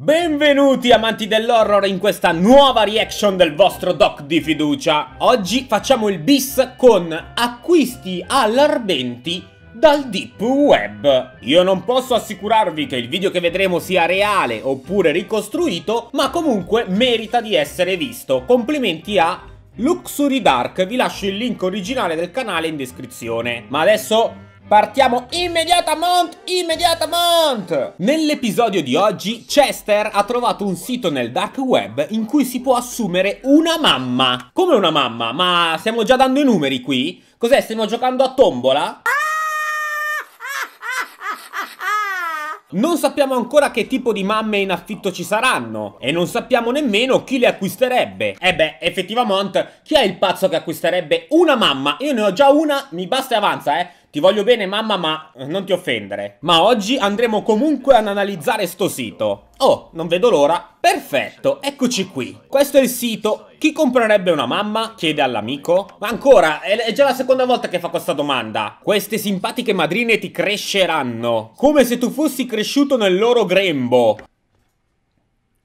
Benvenuti amanti dell'horror in questa nuova reaction del vostro doc di fiducia. Oggi facciamo il bis con acquisti allarmenti dal deep web. Io non posso assicurarvi che il video che vedremo sia reale oppure ricostruito, ma comunque merita di essere visto. Complimenti a Luxury Dark, vi lascio il link originale del canale in descrizione. Ma adesso Partiamo immediatamente, immediatamente! Nell'episodio di oggi Chester ha trovato un sito nel dark web in cui si può assumere una mamma. Come una mamma? Ma stiamo già dando i numeri qui? Cos'è? Stiamo giocando a tombola? Non sappiamo ancora che tipo di mamme in affitto ci saranno e non sappiamo nemmeno chi le acquisterebbe. E eh beh, effettivamente, chi è il pazzo che acquisterebbe una mamma? Io ne ho già una, mi basta e avanza, eh. Ti voglio bene mamma ma eh, non ti offendere. Ma oggi andremo comunque ad analizzare sto sito. Oh, non vedo l'ora. Perfetto, eccoci qui. Questo è il sito. Chi comprerebbe una mamma? Chiede all'amico. Ma ancora, è già la seconda volta che fa questa domanda. Queste simpatiche madrine ti cresceranno. Come se tu fossi cresciuto nel loro grembo.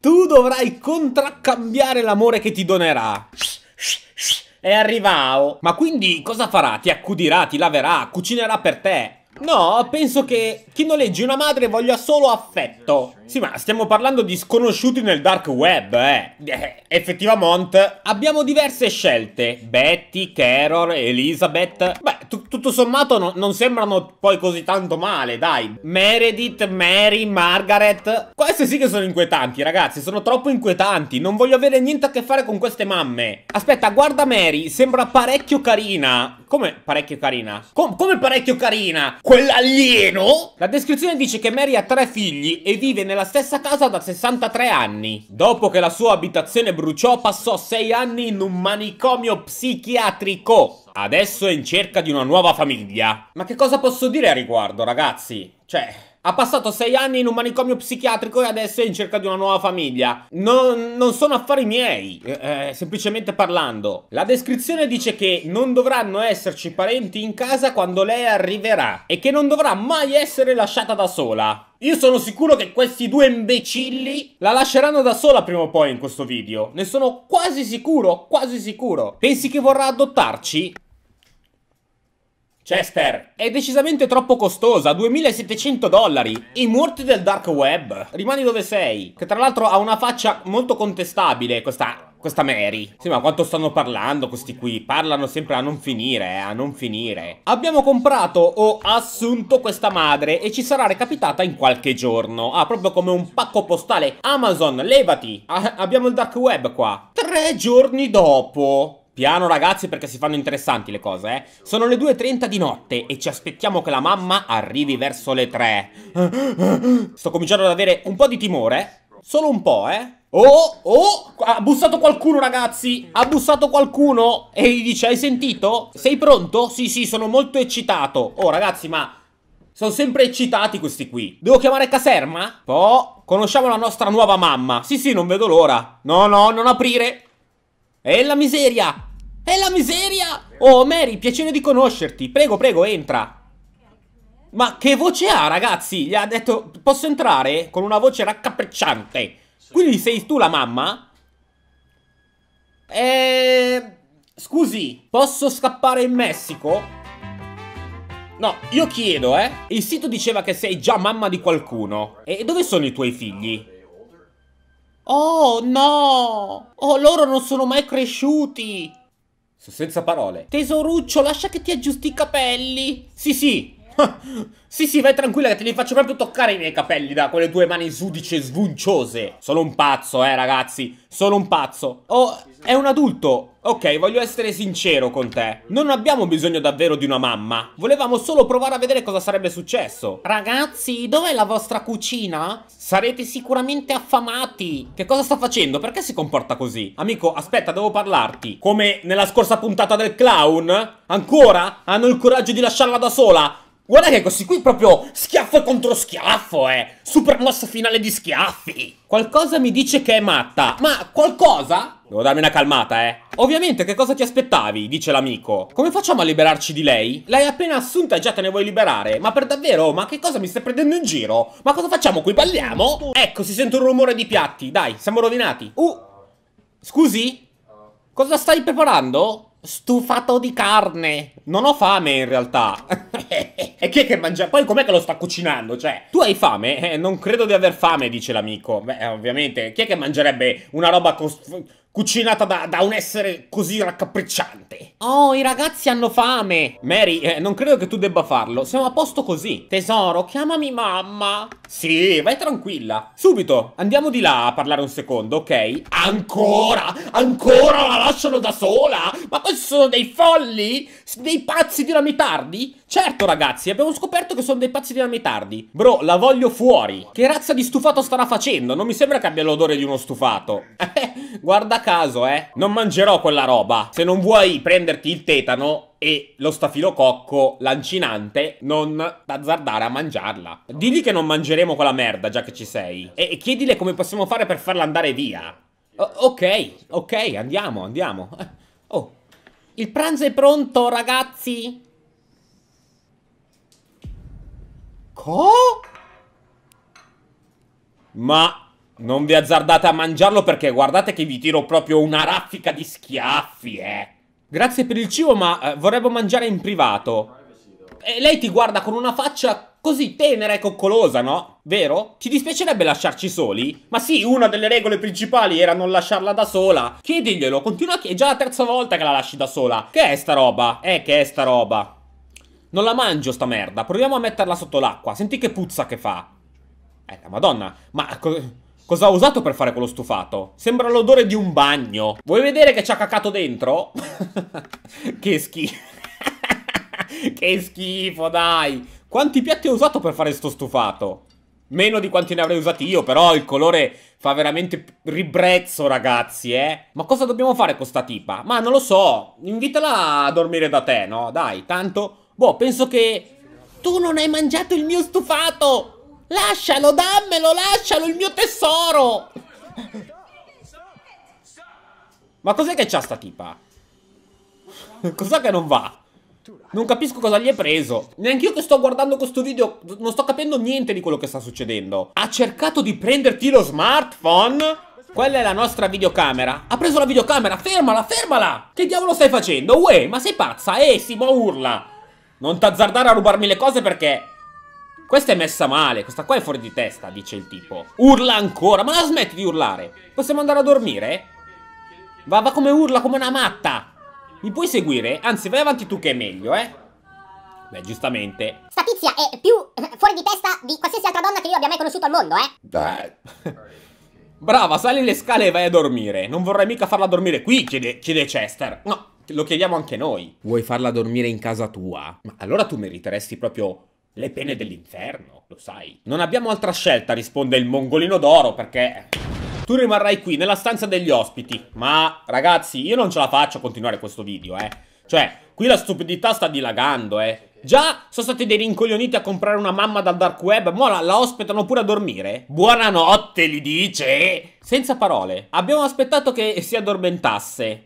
Tu dovrai contraccambiare l'amore che ti donerà. Shh, shh, shh. È arrivato. Ma quindi cosa farà? Ti accudirà, ti laverà, cucinerà per te. No, penso che chi noleggi una madre voglia solo affetto. Sì, ma stiamo parlando di sconosciuti nel dark web, eh. eh effettivamente abbiamo diverse scelte. Betty, Carol, Elizabeth. Beh, tutto sommato no non sembrano poi così tanto male, dai. Meredith, Mary, Margaret. Queste sì che sono inquietanti, ragazzi. Sono troppo inquietanti. Non voglio avere niente a che fare con queste mamme. Aspetta, guarda Mary. Sembra parecchio carina. Come parecchio carina? Com come parecchio carina? Quell'alieno? La descrizione dice che Mary ha tre figli e vive nella nella stessa casa da 63 anni. Dopo che la sua abitazione bruciò, passò 6 anni in un manicomio psichiatrico. Adesso è in cerca di una nuova famiglia. Ma che cosa posso dire a riguardo, ragazzi? Cioè... Ha passato sei anni in un manicomio psichiatrico e adesso è in cerca di una nuova famiglia. Non, non sono affari miei, eh, eh, semplicemente parlando. La descrizione dice che non dovranno esserci parenti in casa quando lei arriverà e che non dovrà mai essere lasciata da sola. Io sono sicuro che questi due imbecilli la lasceranno da sola prima o poi in questo video. Ne sono quasi sicuro, quasi sicuro. Pensi che vorrà adottarci? Chester, è decisamente troppo costosa, 2700 dollari, i morti del dark web, rimani dove sei, che tra l'altro ha una faccia molto contestabile questa, questa Mary. Sì ma quanto stanno parlando questi qui, parlano sempre a non finire, eh, a non finire. Abbiamo comprato o assunto questa madre e ci sarà recapitata in qualche giorno, ah proprio come un pacco postale, Amazon levati, ah, abbiamo il dark web qua. Tre giorni dopo, Piano ragazzi perché si fanno interessanti le cose, eh. Sono le 2.30 di notte e ci aspettiamo che la mamma arrivi verso le 3. Sto cominciando ad avere un po' di timore. Solo un po', eh. Oh, oh, ha bussato qualcuno ragazzi, ha bussato qualcuno e gli dice hai sentito? Sei pronto? Sì, sì, sono molto eccitato. Oh ragazzi, ma sono sempre eccitati questi qui. Devo chiamare caserma? Po, conosciamo la nostra nuova mamma. Sì, sì, non vedo l'ora. No, no, non aprire. È la miseria! È la miseria! Oh, Mary, piacere di conoscerti. Prego, prego, entra. Ma che voce ha, ragazzi? Gli ha detto, posso entrare? Con una voce raccapricciante. Quindi sei tu la mamma? Ehm... Scusi, posso scappare in Messico? No, io chiedo, eh. Il sito diceva che sei già mamma di qualcuno. E dove sono i tuoi figli? Oh no! Oh, loro non sono mai cresciuti! Sono senza parole. Tesoruccio, lascia che ti aggiusti i capelli. Sì, sì, sì, sì, vai tranquilla che te li faccio proprio toccare i miei capelli da quelle tue mani sudice e svunciose. Sono un pazzo, eh, ragazzi. Sono un pazzo. Oh, è un adulto. Ok, voglio essere sincero con te. Non abbiamo bisogno davvero di una mamma. Volevamo solo provare a vedere cosa sarebbe successo. Ragazzi, dov'è la vostra cucina? Sarete sicuramente affamati. Che cosa sta facendo? Perché si comporta così? Amico, aspetta, devo parlarti. Come nella scorsa puntata del clown? Ancora? Hanno il coraggio di lasciarla da sola? Guarda che questi qui proprio schiaffo contro schiaffo, eh! Super mossa finale di schiaffi! Qualcosa mi dice che è matta, ma qualcosa? Devo darmi una calmata, eh. Ovviamente, che cosa ti aspettavi? Dice l'amico. Come facciamo a liberarci di lei? L'hai appena assunta e già te ne vuoi liberare? Ma per davvero? Ma che cosa mi stai prendendo in giro? Ma cosa facciamo qui? Balliamo? Ecco, si sente un rumore di piatti. Dai, siamo rovinati. Uh! Scusi? Cosa stai preparando? Stufato di carne. Non ho fame in realtà. e chi è che mangia? Poi com'è che lo sta cucinando? Cioè, tu hai fame? Eh, non credo di aver fame, dice l'amico. Beh, ovviamente, chi è che mangerebbe una roba con cucinata da, da, un essere così raccapricciante. Oh, i ragazzi hanno fame. Mary, eh, non credo che tu debba farlo. Siamo a posto così. Tesoro, chiamami mamma. Sì, vai tranquilla. Subito, andiamo di là a parlare un secondo, ok? Ancora? Ancora la lasciano da sola? Ma questi sono dei folli? dei pazzi di dinamitardi? Certo ragazzi, abbiamo scoperto che sono dei pazzi di dinamitardi. Bro, la voglio fuori. Che razza di stufato starà facendo? Non mi sembra che abbia l'odore di uno stufato. guarda caso, eh. Non mangerò quella roba. Se non vuoi prenderti il tetano, e lo stafilococco lancinante non azzardare a mangiarla. Digli che non mangeremo quella merda già che ci sei e, e chiedile come possiamo fare per farla andare via. O ok, ok, andiamo, andiamo. Oh, il pranzo è pronto, ragazzi! Co? Ma non vi azzardate a mangiarlo perché guardate che vi tiro proprio una raffica di schiaffi, eh! Grazie per il cibo, ma eh, vorremmo mangiare in privato. E eh, lei ti guarda con una faccia così tenera e coccolosa, no? Vero? Ti dispiacerebbe lasciarci soli? Ma sì, una delle regole principali era non lasciarla da sola. Chiediglielo, continua a chiedere. È già la terza volta che la lasci da sola. Che è sta roba? Eh, che è sta roba? Non la mangio sta merda. Proviamo a metterla sotto l'acqua. Senti che puzza che fa. Eh, la madonna. Ma... Co cosa ha usato per fare quello stufato? Sembra l'odore di un bagno. Vuoi vedere che ci ha cacato dentro? che schifo. che schifo, dai. Quanti piatti ho usato per fare sto stufato? Meno di quanti ne avrei usati io, però il colore fa veramente ribrezzo, ragazzi, eh. Ma cosa dobbiamo fare con sta tipa? Ma non lo so, invitala a dormire da te, no? Dai, tanto... Boh, penso che... Tu non hai mangiato il mio stufato! Lascialo, dammelo, lascialo, il mio tesoro! Ma cos'è che c'ha sta tipa? Cos'è che non va? Non capisco cosa gli è preso. Neanch'io che sto guardando questo video non sto capendo niente di quello che sta succedendo. Ha cercato di prenderti lo smartphone? Quella è la nostra videocamera. Ha preso la videocamera, fermala, fermala! Che diavolo stai facendo? Uè, ma sei pazza? Eh, ma urla! Non t'azzardare a rubarmi le cose perché... Questa è messa male, questa qua è fuori di testa, dice il tipo. Urla ancora, ma la smetti di urlare. Possiamo andare a dormire? Va, va come urla, come una matta. Mi puoi seguire? Anzi, vai avanti tu che è meglio, eh? Beh, giustamente. Sta tizia è più eh, fuori di testa di qualsiasi altra donna che io abbia mai conosciuto al mondo, eh? Beh. Brava, sali le scale e vai a dormire. Non vorrei mica farla dormire qui, chiede, chiede Chester. No, lo chiediamo anche noi. Vuoi farla dormire in casa tua? Ma allora tu meriteresti proprio le pene dell'inferno, lo sai. Non abbiamo altra scelta, risponde il mongolino d'oro, perché... Tu rimarrai qui, nella stanza degli ospiti. Ma, ragazzi, io non ce la faccio a continuare questo video, eh. Cioè, qui la stupidità sta dilagando, eh. Già sono stati dei rincoglioniti a comprare una mamma dal dark web, Ma la, la ospitano pure a dormire. Buonanotte, gli dice. Senza parole. Abbiamo aspettato che si addormentasse.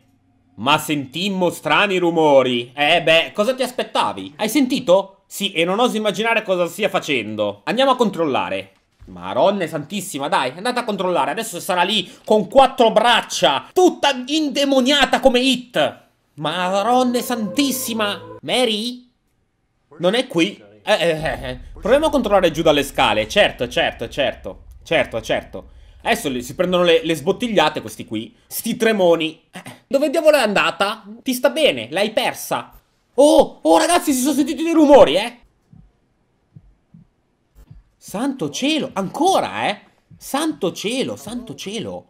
Ma sentimmo strani rumori. Eh beh, cosa ti aspettavi? Hai sentito? Sì, e non oso immaginare cosa stia facendo. Andiamo a controllare. Maronna santissima, dai, andate a controllare. Adesso sarà lì con quattro braccia, tutta indemoniata come Hit. Maronna santissima. Mary? Non è qui. Eh, eh, eh, eh. Proviamo a controllare giù dalle scale. Certo, certo, certo. Certo, certo. Adesso si prendono le, le sbottigliate questi qui. Sti tremoni. Eh, dove diavolo è andata? Ti sta bene, l'hai persa. Oh, oh ragazzi, si sono sentiti dei rumori, eh. Santo cielo, ancora, eh? Santo cielo, santo cielo.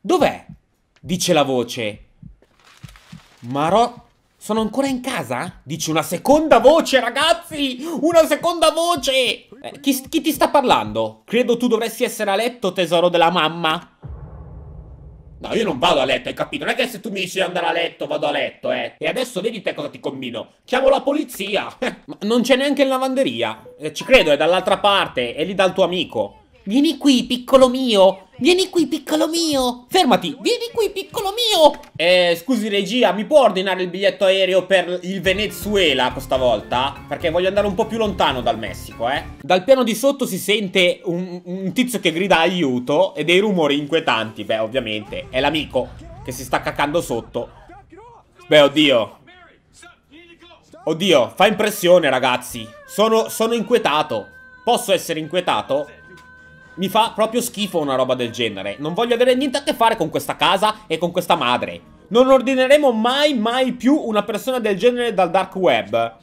Dov'è? Dice la voce. Marò... Sono ancora in casa? Dice una seconda voce, ragazzi! Una seconda voce! Eh, chi, chi ti sta parlando? Credo tu dovresti essere a letto, tesoro della mamma. No, io non vado a letto, hai capito? Non è che se tu mi dici di andare a letto, vado a letto, eh. E adesso vedi te cosa ti combino. Chiamo la polizia. Ma non c'è neanche in lavanderia. Eh, ci credo, è dall'altra parte, è lì dal tuo amico. Vieni qui, piccolo mio. Vieni qui, piccolo mio! Fermati! Vieni qui, piccolo mio! Eh, scusi regia, mi può ordinare il biglietto aereo per il Venezuela questa volta? Perché voglio andare un po' più lontano dal Messico, eh? Dal piano di sotto si sente un, un tizio che grida aiuto e dei rumori inquietanti. Beh, ovviamente, è l'amico che si sta cacando sotto. Beh, oddio. Oddio, fa impressione, ragazzi. Sono, sono inquietato. Posso essere inquietato? Mi fa proprio schifo una roba del genere. Non voglio avere niente a che fare con questa casa e con questa madre. Non ordineremo mai, mai più una persona del genere dal dark web.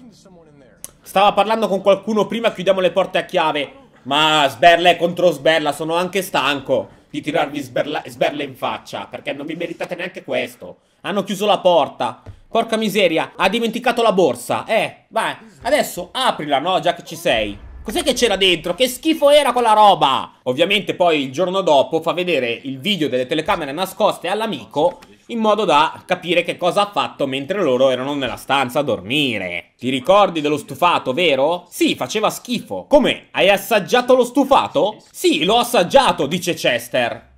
Stava parlando con qualcuno prima, chiudiamo le porte a chiave. Ma sberla è contro sberla, sono anche stanco di tirarvi sberla, sberle in faccia, perché non vi meritate neanche questo. Hanno chiuso la porta. Porca miseria, ha dimenticato la borsa. Eh, vai, adesso aprila, no, già che ci sei. Cos'è che c'era dentro? Che schifo era quella roba? Ovviamente poi il giorno dopo fa vedere il video delle telecamere nascoste all'amico in modo da capire che cosa ha fatto mentre loro erano nella stanza a dormire. Ti ricordi dello stufato, vero? Sì, faceva schifo. Come? Hai assaggiato lo stufato? Sì, l'ho assaggiato, dice Chester.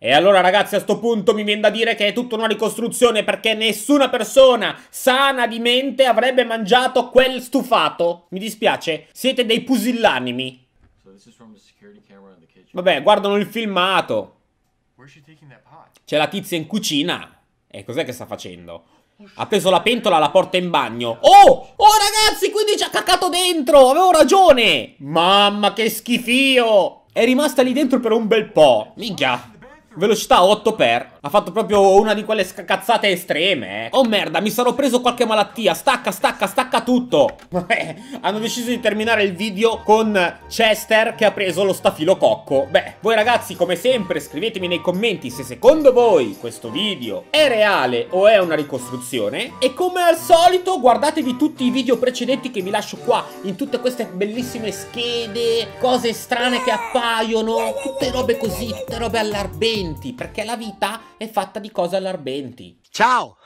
E allora ragazzi a sto punto mi viene da dire che è tutta una ricostruzione perché nessuna persona sana di mente avrebbe mangiato quel stufato. Mi dispiace, siete dei pusillanimi. Vabbè, guardano il filmato. C'è la tizia in cucina. E cos'è che sta facendo? Ha preso la pentola, la porta in bagno. Oh! Oh ragazzi, quindi ci ha cacato dentro! Avevo ragione! Mamma che schifio! È rimasta lì dentro per un bel po'. Minchia! Velocità 8 per ha fatto proprio una di quelle cazzate estreme, eh. Oh merda, mi sarò preso qualche malattia. Stacca, stacca, stacca tutto. Vabbè, hanno deciso di terminare il video con Chester che ha preso lo stafilococco. Beh, voi ragazzi, come sempre, scrivetemi nei commenti se secondo voi questo video è reale o è una ricostruzione. E come al solito, guardatevi tutti i video precedenti che vi lascio qua, in tutte queste bellissime schede, cose strane che appaiono, tutte robe così, tutte robe all'arbenti, perché la vita è fatta di cose all'arbenti. Ciao!